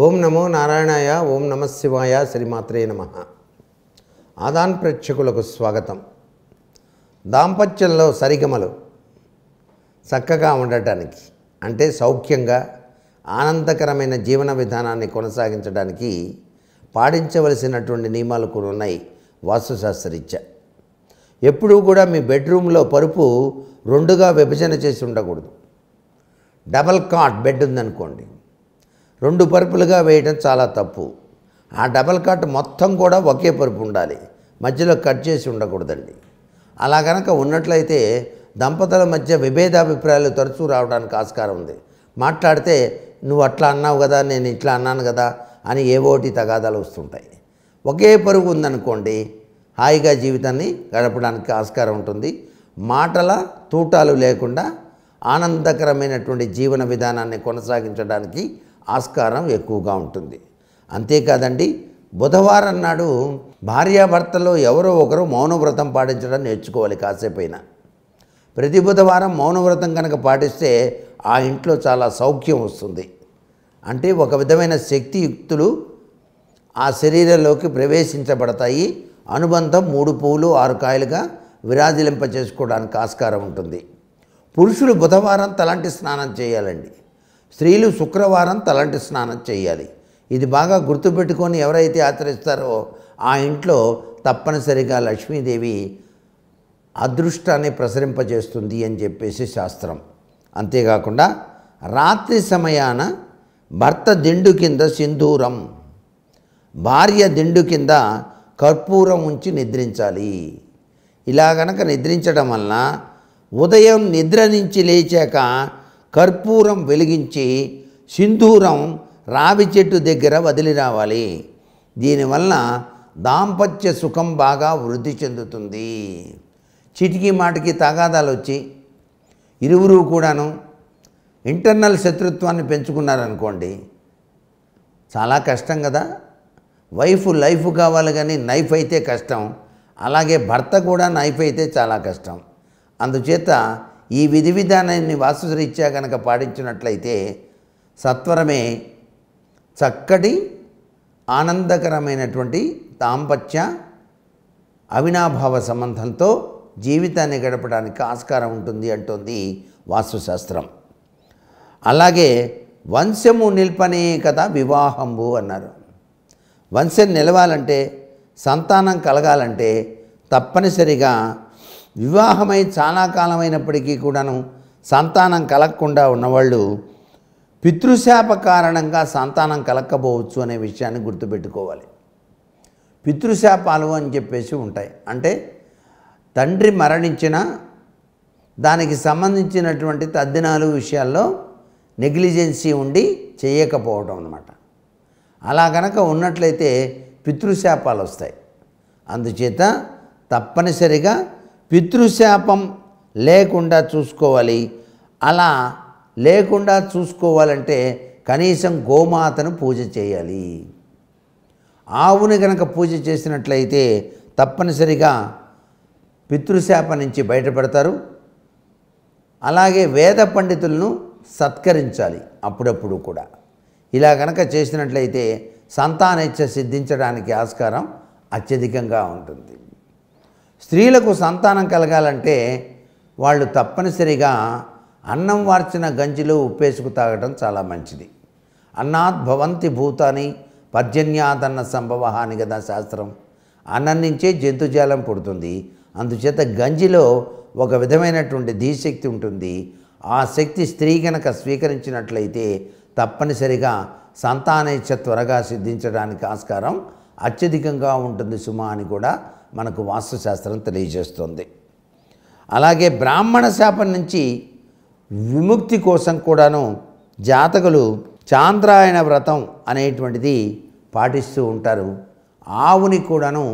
ఓం నమో నారాయణాయ ఓం నమ శివాయ శ్రీమాత్రే నమ ఆదాన్ ప్రేక్షకులకు స్వాగతం దాంపత్యంలో సరిగమలు చక్కగా ఉండటానికి అంటే సౌఖ్యంగా ఆనందకరమైన జీవన విధానాన్ని కొనసాగించడానికి పాటించవలసినటువంటి నియమాలు కూడా ఉన్నాయి వాస్తుశాస్త్రరీత్యా ఎప్పుడూ కూడా మీ బెడ్రూమ్లో పరుపు రెండుగా విభజన చేసి ఉండకూడదు డబల్ కాట్ బెడ్ ఉందనుకోండి రెండు పరుపులుగా వేయటం చాలా తప్పు ఆ డబల్ కాట్ మొత్తం కూడా ఒకే పరుపు ఉండాలి మధ్యలో కట్ చేసి ఉండకూడదండి అలా కనుక ఉన్నట్లయితే దంపతుల మధ్య విభేదాభిప్రాయాలు తరచూ రావడానికి ఆస్కారం ఉంది మాట్లాడితే నువ్వు అట్లా అన్నావు కదా నేను ఇట్లా అన్నాను కదా అని ఏవోటి తగాదాలు వస్తుంటాయి ఒకే పరుగు ఉందనుకోండి హాయిగా జీవితాన్ని గడపడానికి ఆస్కారం ఉంటుంది మాటల తూటాలు లేకుండా ఆనందకరమైనటువంటి జీవన విధానాన్ని కొనసాగించడానికి ఆస్కారం ఎక్కువగా ఉంటుంది అంతేకాదండి బుధవారం నాడు భార్యాభర్తలో ఎవరో ఒకరు మౌనవ్రతం పాటించడం నేర్చుకోవాలి కాసేపైనా ప్రతి బుధవారం మౌనవ్రతం కనుక పాటిస్తే ఆ ఇంట్లో చాలా సౌఖ్యం వస్తుంది అంటే ఒక విధమైన శక్తియుక్తులు ఆ శరీరంలోకి ప్రవేశించబడతాయి అనుబంధం మూడు పువ్వులు ఆరు కాయలుగా విరాజిలింప చేసుకోవడానికి ఆస్కారం ఉంటుంది పురుషులు బుధవారం తలాంటి స్నానం చేయాలండి స్త్రీలు శుక్రవారం తలంటి స్నానం చేయాలి ఇది బాగా గుర్తుపెట్టుకొని ఎవరైతే ఆచరిస్తారో ఆ ఇంట్లో తప్పనిసరిగా లక్ష్మీదేవి అదృష్టాన్ని ప్రసరింపజేస్తుంది అని చెప్పేసి శాస్త్రం అంతేకాకుండా రాత్రి సమయాన భర్త దిండు కింద సింధూరం భార్య దిండు కింద కర్పూరం ఉంచి నిద్రించాలి ఇలా గనక నిద్రించడం వలన ఉదయం నిద్ర నుంచి లేచాక కర్పూరం వెలిగించి సింధూరం రావి చెట్టు దగ్గర వదిలి రావాలి దీనివల్ల దాంపత్య సుఖం బాగా వృద్ధి చెందుతుంది చిటికి మాటికి తగాదాలు వచ్చి ఇరువురు కూడాను ఇంటర్నల్ శత్రుత్వాన్ని పెంచుకున్నారనుకోండి చాలా కష్టం కదా వైఫ్ లైఫ్ కావాలి కానీ నైఫ్ అయితే కష్టం అలాగే భర్త కూడా నైఫ్ అయితే చాలా కష్టం అందుచేత ఈ విధి విధానాన్ని వాస్తురీత్యా కనుక పాటించినట్లయితే సత్వరమే చక్కటి ఆనందకరమైనటువంటి దాంపత్య అవినాభావ సంబంధంతో జీవితాన్ని గడపడానికి ఆస్కారం ఉంటుంది అంటుంది వాస్తుశాస్త్రం అలాగే వంశము నిల్పనే కదా వివాహంబు అన్నారు వంశం నిలవాలంటే సంతానం కలగాలంటే తప్పనిసరిగా వివాహమై చాలా కాలమైనప్పటికీ కూడాను సంతానం కలగకుండా ఉన్నవాళ్ళు పితృశాప కారణంగా సంతానం కలక్కపోవచ్చు అనే విషయాన్ని గుర్తుపెట్టుకోవాలి పితృశాపాలు అని చెప్పేసి ఉంటాయి అంటే తండ్రి మరణించిన దానికి సంబంధించినటువంటి తద్దినాలు విషయాల్లో నెగ్లిజెన్సీ ఉండి చేయకపోవడం అనమాట అలా కనుక ఉన్నట్లయితే పితృశాపాలు వస్తాయి అందుచేత తప్పనిసరిగా పితృశాపం లేకుండా చూసుకోవాలి అలా లేకుండా చూసుకోవాలంటే కనీసం గోమాతను పూజ చేయాలి ఆవుని కనుక పూజ చేసినట్లయితే తప్పనిసరిగా పితృశాప నుంచి బయటపడతారు అలాగే వేద పండితులను సత్కరించాలి అప్పుడప్పుడు కూడా ఇలా కనుక చేసినట్లయితే సంతానేచ్ఛ సిద్ధించడానికి ఆస్కారం అత్యధికంగా ఉంటుంది స్త్రీలకు సంతానం కలగాలంటే వాళ్ళు తప్పనిసరిగా అన్నం వార్చిన గంజిలో ఉప్పేసుకు తాగటం చాలా మంచిది అన్నాత్ భవంతి భూతాని పర్జన్యాదన్న సంభవ అని కదా శాస్త్రం అన్నం నుంచే జంతుజాలం పుడుతుంది అందుచేత గంజిలో ఒక విధమైనటువంటి ధీశక్తి ఉంటుంది ఆ శక్తి స్త్రీ కనుక స్వీకరించినట్లయితే తప్పనిసరిగా సంతానేచ్ఛ త్వరగా సిద్ధించడానికి ఆస్కారం అత్యధికంగా ఉంటుంది సుమా అని కూడా మనకు వాస్తుశాస్త్రం తెలియజేస్తుంది అలాగే బ్రాహ్మణ శాపం నుంచి విముక్తి కోసం కూడాను జాతకులు చాంద్రాయణ వ్రతం అనేటువంటిది పాటిస్తూ ఉంటారు ఆవుని కూడాను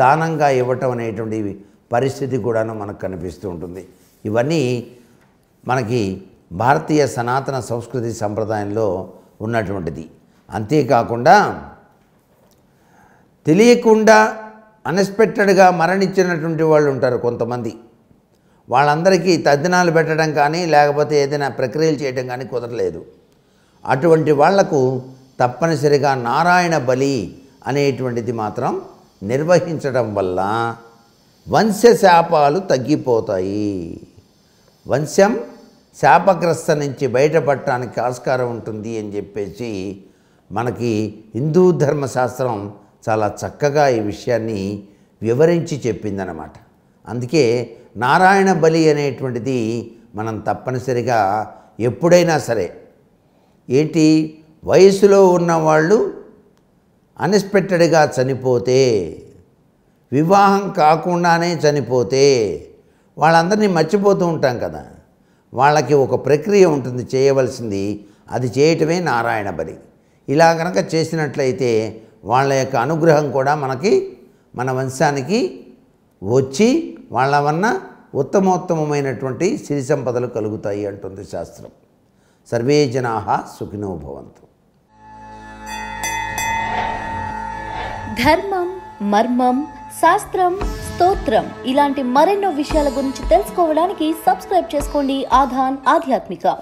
దానంగా ఇవ్వటం అనేటువంటి పరిస్థితి కూడాను మనకు కనిపిస్తూ ఉంటుంది ఇవన్నీ మనకి భారతీయ సనాతన సంస్కృతి సంప్రదాయంలో ఉన్నటువంటిది అంతేకాకుండా తెలియకుండా అన్ఎక్స్పెక్టెడ్గా మరణించినటువంటి వాళ్ళు ఉంటారు కొంతమంది వాళ్ళందరికీ తద్దినాలు పెట్టడం కానీ లేకపోతే ఏదైనా ప్రక్రియలు చేయడం కానీ కుదరలేదు అటువంటి వాళ్లకు తప్పనిసరిగా నారాయణ బలి అనేటువంటిది మాత్రం నిర్వహించడం వల్ల వంశ శాపాలు తగ్గిపోతాయి వంశం శాపగ్రస్త నుంచి బయటపడటానికి ఆస్కారం ఉంటుంది అని చెప్పేసి మనకి హిందూ ధర్మశాస్త్రం చాలా చక్కగా ఈ విషయాన్ని వివరించి చెప్పిందనమాట అందుకే నారాయణ బలి అనేటువంటిది మనం తప్పనిసరిగా ఎప్పుడైనా సరే ఏంటి వయసులో ఉన్నవాళ్ళు అన్ఎక్స్పెక్టెడ్గా చనిపోతే వివాహం కాకుండానే చనిపోతే వాళ్ళందరినీ మర్చిపోతూ ఉంటాం కదా వాళ్ళకి ఒక ప్రక్రియ ఉంటుంది చేయవలసింది అది చేయటమే నారాయణ బలి ఇలా కనుక చేసినట్లయితే వాళ్ళ యొక్క అనుగ్రహం కూడా మనకి మన వంశానికి వచ్చి వాళ్ళ వలన ఉత్తమోత్తమమైనటువంటి సిరి సంపదలు కలుగుతాయి అంటుంది శాస్త్రం సర్వే జనా సుఖినో భవంతు ధర్మం మర్మం శాస్త్రం స్తోత్రం ఇలాంటి మరెన్నో విషయాల గురించి తెలుసుకోవడానికి సబ్స్క్రైబ్ చేసుకోండి ఆధాన్ ఆధ్యాత్మిక